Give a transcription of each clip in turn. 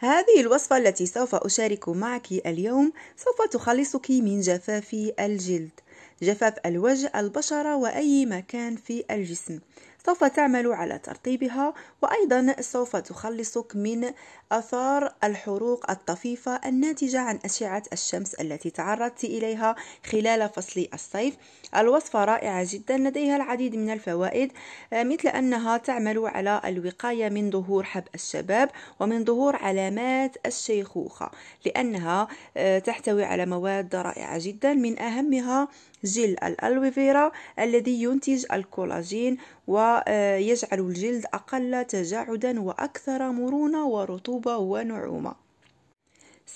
هذه الوصفة التي سوف أشارك معك اليوم سوف تخلصك من جفاف الجلد جفاف الوجه البشرة وأي مكان في الجسم سوف تعمل على ترطيبها وأيضا سوف تخلصك من أثار الحروق الطفيفة الناتجة عن أشعة الشمس التي تعرضت إليها خلال فصل الصيف الوصفة رائعة جدا لديها العديد من الفوائد آه، مثل أنها تعمل على الوقاية من ظهور حب الشباب ومن ظهور علامات الشيخوخة لأنها آه، تحتوي على مواد رائعة جدا من أهمها جل الألوفيرا الذي ينتج الكولاجين ويجعل الجلد أقل تجاعدا وأكثر مرونة ورطوبة ونعومة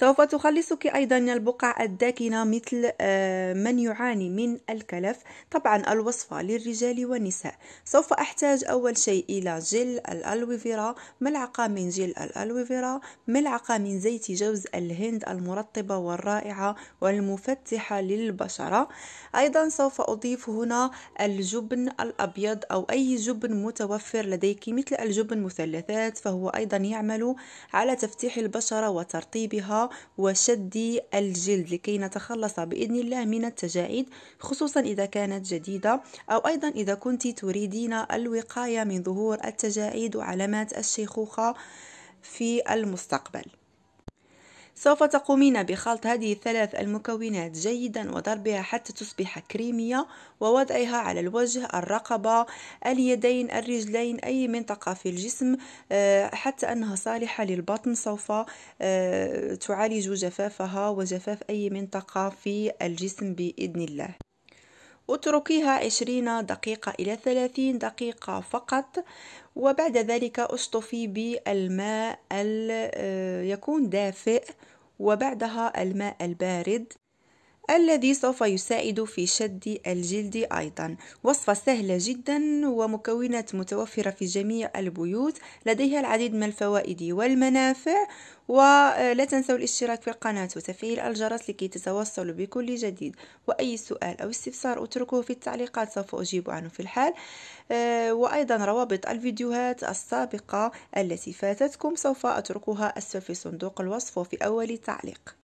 سوف تخلصك أيضا البقع الداكنة مثل آه، من يعاني من الكلف طبعا الوصفة للرجال والنساء سوف أحتاج أول شيء إلى جل الألوفيرا ملعقة من جل الألوفيرا ملعقة من زيت جوز الهند المرطبة والرائعة والمفتحة للبشرة أيضا سوف أضيف هنا الجبن الأبيض أو أي جبن متوفر لديك مثل الجبن مثلثات فهو أيضا يعمل على تفتيح البشرة وترطيبها وشد الجلد لكي نتخلص بإذن الله من التجاعيد خصوصا إذا كانت جديدة أو أيضا إذا كنت تريدين الوقاية من ظهور التجاعيد وعلامات الشيخوخة في المستقبل سوف تقومين بخلط هذه الثلاث المكونات جيدا وضربها حتى تصبح كريمية ووضعها على الوجه الرقبة اليدين الرجلين أي منطقة في الجسم آه، حتى أنها صالحة للبطن سوف آه، تعالج جفافها وجفاف أي منطقة في الجسم بإذن الله اتركيها عشرين دقيقة إلى ثلاثين دقيقة فقط وبعد ذلك اشطفي بالماء آه، يكون دافئ وبعدها الماء البارد الذي سوف يساعد في شد الجلد أيضا وصفة سهلة جدا ومكونات متوفرة في جميع البيوت لديها العديد من الفوائد والمنافع ولا تنسوا الاشتراك في القناة وتفعيل الجرس لكي تتوصلوا بكل جديد وأي سؤال أو استفسار أتركه في التعليقات سوف أجيب عنه في الحال وأيضا روابط الفيديوهات السابقة التي فاتتكم سوف أتركها أسفل في صندوق الوصف وفي أول تعليق